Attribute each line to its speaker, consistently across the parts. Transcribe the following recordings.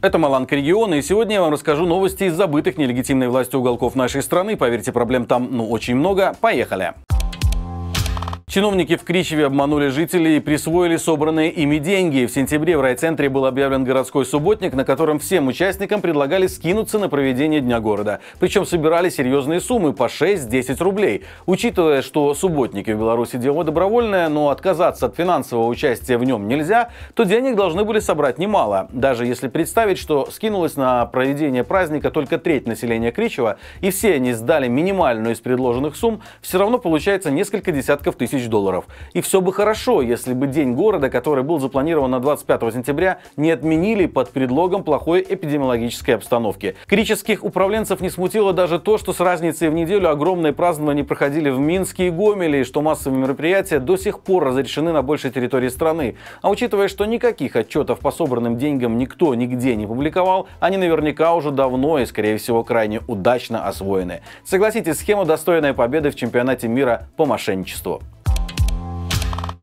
Speaker 1: Это Маланка региона, и сегодня я вам расскажу новости из забытых нелегитимной властью уголков нашей страны. Поверьте, проблем там ну очень много. Поехали! Чиновники в Кричеве обманули жителей и присвоили собранные ими деньги. В сентябре в райцентре был объявлен городской субботник, на котором всем участникам предлагали скинуться на проведение Дня города. Причем собирали серьезные суммы по 6-10 рублей. Учитывая, что субботники в Беларуси дело добровольное, но отказаться от финансового участия в нем нельзя, то денег должны были собрать немало. Даже если представить, что скинулось на проведение праздника только треть населения Кричева, и все они сдали минимальную из предложенных сумм, все равно получается несколько десятков тысяч тысяч долларов. И все бы хорошо, если бы День города, который был запланирован на 25 сентября, не отменили под предлогом плохой эпидемиологической обстановки. Критических управленцев не смутило даже то, что с разницей в неделю огромные празднования проходили в Минске и Гомеле, и что массовые мероприятия до сих пор разрешены на большей территории страны. А учитывая, что никаких отчетов по собранным деньгам никто нигде не публиковал, они наверняка уже давно и, скорее всего, крайне удачно освоены. Согласитесь, схема достойная победы в чемпионате мира по мошенничеству.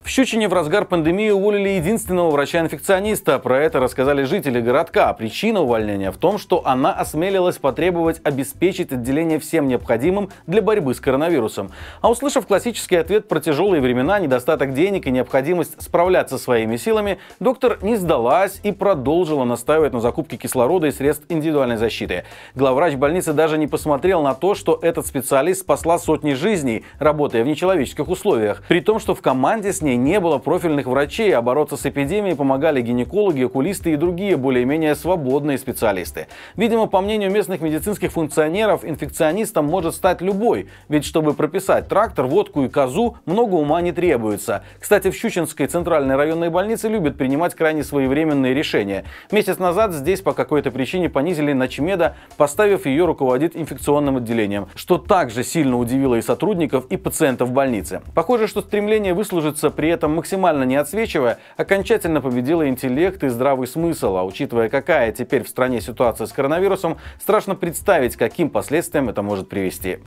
Speaker 1: В Щучине в разгар пандемии уволили единственного врача-инфекциониста. Про это рассказали жители городка. Причина увольнения в том, что она осмелилась потребовать обеспечить отделение всем необходимым для борьбы с коронавирусом. А услышав классический ответ про тяжелые времена, недостаток денег и необходимость справляться своими силами, доктор не сдалась и продолжила настаивать на закупке кислорода и средств индивидуальной защиты. Главврач больницы даже не посмотрел на то, что этот специалист спасла сотни жизней, работая в нечеловеческих условиях. При том, что в команде с ней Италии не было профильных врачей, а бороться с эпидемией помогали гинекологи, окулисты и другие более-менее свободные специалисты. Видимо, по мнению местных медицинских функционеров, инфекционистом может стать любой, ведь чтобы прописать трактор, водку и козу, много ума не требуется. Кстати, в Щучинской центральной районной больнице любят принимать крайне своевременные решения. Месяц назад здесь по какой-то причине понизили Начмеда, поставив ее руководить инфекционным отделением, что также сильно удивило и сотрудников, и пациентов больницы. Похоже, что стремление выслужиться при при этом максимально не отсвечивая, окончательно победила интеллект и здравый смысл, а учитывая какая теперь в стране ситуация с коронавирусом, страшно представить, каким последствиям это может привести.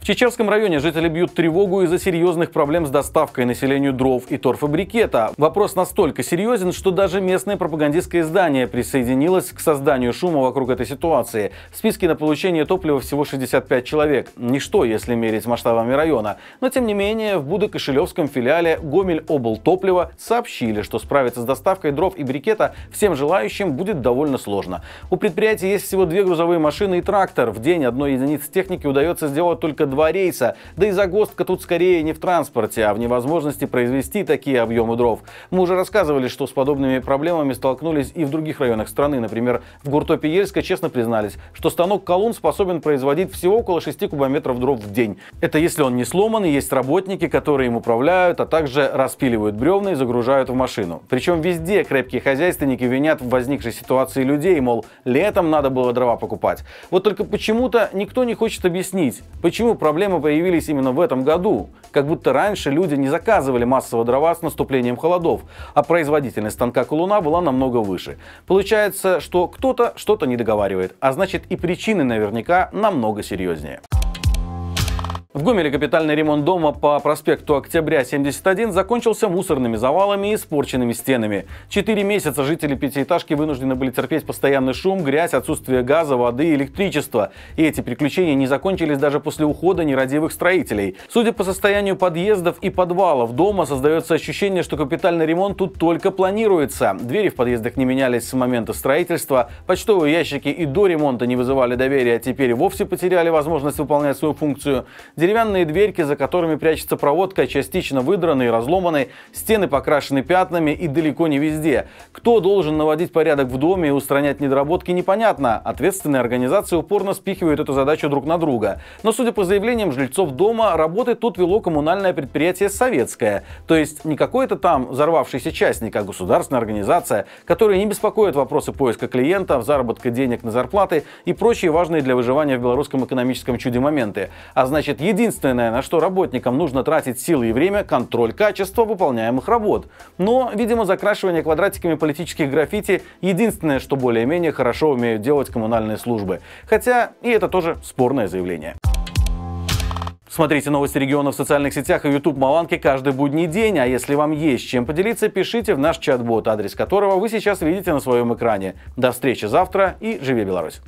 Speaker 1: В Чечерском районе жители бьют тревогу из-за серьезных проблем с доставкой населению дров и торфобрикета. Вопрос настолько серьезен, что даже местное пропагандистское издание присоединилось к созданию шума вокруг этой ситуации. В списке на получение топлива всего 65 человек. Ничто, если мерить масштабами района. Но тем не менее, в Будо-Кошелевском филиале Гомель Обл Топлива сообщили, что справиться с доставкой дров и брикета всем желающим будет довольно сложно. У предприятия есть всего две грузовые машины и трактор. В день одной единицы техники удается сделать только два единого рейса. Да и загвоздка тут скорее не в транспорте, а в невозможности произвести такие объемы дров. Мы уже рассказывали, что с подобными проблемами столкнулись и в других районах страны. Например, в Гуртопе Ельска честно признались, что станок колун способен производить всего около 6 кубометров дров в день. Это если он не сломан и есть работники, которые им управляют, а также распиливают бревна и загружают в машину. Причем везде крепкие хозяйственники винят в возникшей ситуации людей, мол, летом надо было дрова покупать. Вот только почему-то никто не хочет объяснить, почему проблемы появились именно в этом году. Как будто раньше люди не заказывали массово дрова с наступлением холодов, а производительность станка Колуна была намного выше. Получается, что кто-то что-то не договаривает, а значит и причины наверняка намного серьезнее. В Гомеле капитальный ремонт дома по проспекту Октября 71 закончился мусорными завалами и испорченными стенами. Четыре месяца жители пятиэтажки вынуждены были терпеть постоянный шум, грязь, отсутствие газа, воды и электричества. И эти приключения не закончились даже после ухода нерадивых строителей. Судя по состоянию подъездов и подвалов дома, создается ощущение, что капитальный ремонт тут только планируется. Двери в подъездах не менялись с момента строительства, почтовые ящики и до ремонта не вызывали доверия, а теперь вовсе потеряли возможность выполнять свою функцию. Деревянные дверьки, за которыми прячется проводка, частично выдраны и разломаны, стены покрашены пятнами и далеко не везде. Кто должен наводить порядок в доме и устранять недоработки, непонятно. Ответственные организации упорно спихивают эту задачу друг на друга. Но, судя по заявлениям жильцов дома, работы тут вело коммунальное предприятие «Советское». То есть не какой-то там взорвавшийся частник, а государственная организация, которая не беспокоит вопросы поиска клиентов, заработка денег на зарплаты и прочие важные для выживания в белорусском экономическом чуде моменты. А значит, Единственное, на что работникам нужно тратить силы и время, контроль качества выполняемых работ. Но, видимо, закрашивание квадратиками политических граффити единственное, что более-менее хорошо умеют делать коммунальные службы. Хотя и это тоже спорное заявление. Смотрите новости региона в социальных сетях и YouTube Маланки каждый будний день, а если вам есть чем поделиться, пишите в наш чат-бот, адрес которого вы сейчас видите на своем экране. До встречи завтра и живи Беларусь!